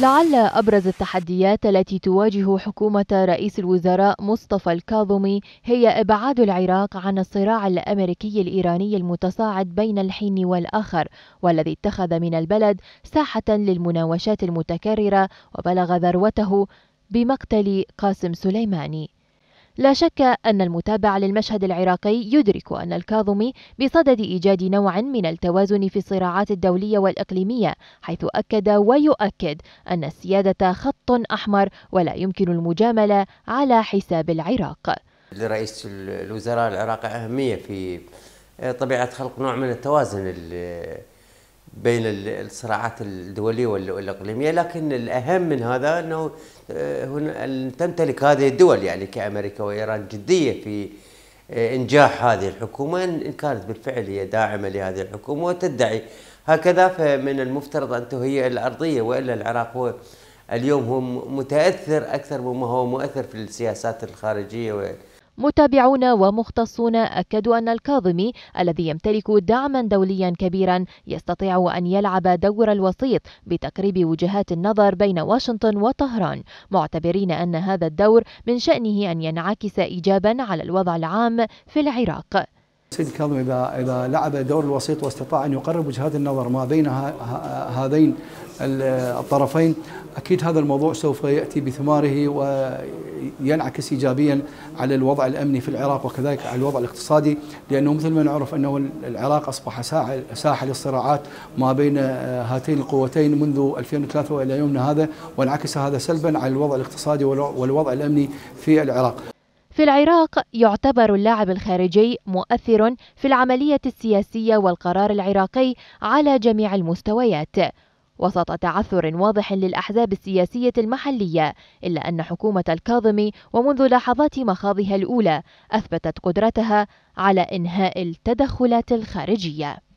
لعل أبرز التحديات التي تواجه حكومة رئيس الوزراء مصطفى الكاظمي هي إبعاد العراق عن الصراع الأمريكي الإيراني المتصاعد بين الحين والآخر والذي اتخذ من البلد ساحة للمناوشات المتكررة وبلغ ذروته بمقتل قاسم سليماني لا شك أن المتابع للمشهد العراقي يدرك أن الكاظمي بصدد إيجاد نوع من التوازن في الصراعات الدولية والإقليمية حيث أكد ويؤكد أن السيادة خط أحمر ولا يمكن المجاملة على حساب العراق لرئيس الوزراء العراقي أهمية في طبيعة خلق نوع من التوازن بين الصراعات الدوليه والاقليميه لكن الاهم من هذا انه ان آه، تمتلك هذه الدول يعني كامريكا وايران جديه في آه، انجاح هذه الحكومه ان كانت بالفعل هي داعمه لهذه الحكومه وتدعي هكذا فمن المفترض ان تهيئ الارضيه والا العراق هو اليوم هو متاثر اكثر مما هو مؤثر في السياسات الخارجيه متابعون ومختصون أكدوا أن الكاظمي الذي يمتلك دعما دوليا كبيرا يستطيع أن يلعب دور الوسيط بتقريب وجهات النظر بين واشنطن وطهران معتبرين أن هذا الدور من شأنه أن ينعكس إيجابا على الوضع العام في العراق سيد الكاظم إذا إذا لعب دور الوسيط واستطاع أن يقرب وجهات النظر ما بين هذين الطرفين أكيد هذا الموضوع سوف يأتي بثماره وينعكس إيجابيا على الوضع الأمني في العراق وكذلك على الوضع الاقتصادي لأنه مثل ما نعرف أنه العراق أصبح ساحة للصراعات ما بين آه، هاتين القوتين منذ 2003 وإلى يومنا هذا وانعكس هذا سلبا على الوضع الاقتصادي والوضع الأمني في العراق في العراق يعتبر اللاعب الخارجي مؤثر في العملية السياسية والقرار العراقي على جميع المستويات وسط تعثر واضح للأحزاب السياسية المحلية إلا أن حكومة الكاظمي ومنذ لحظات مخاضها الأولى أثبتت قدرتها على إنهاء التدخلات الخارجية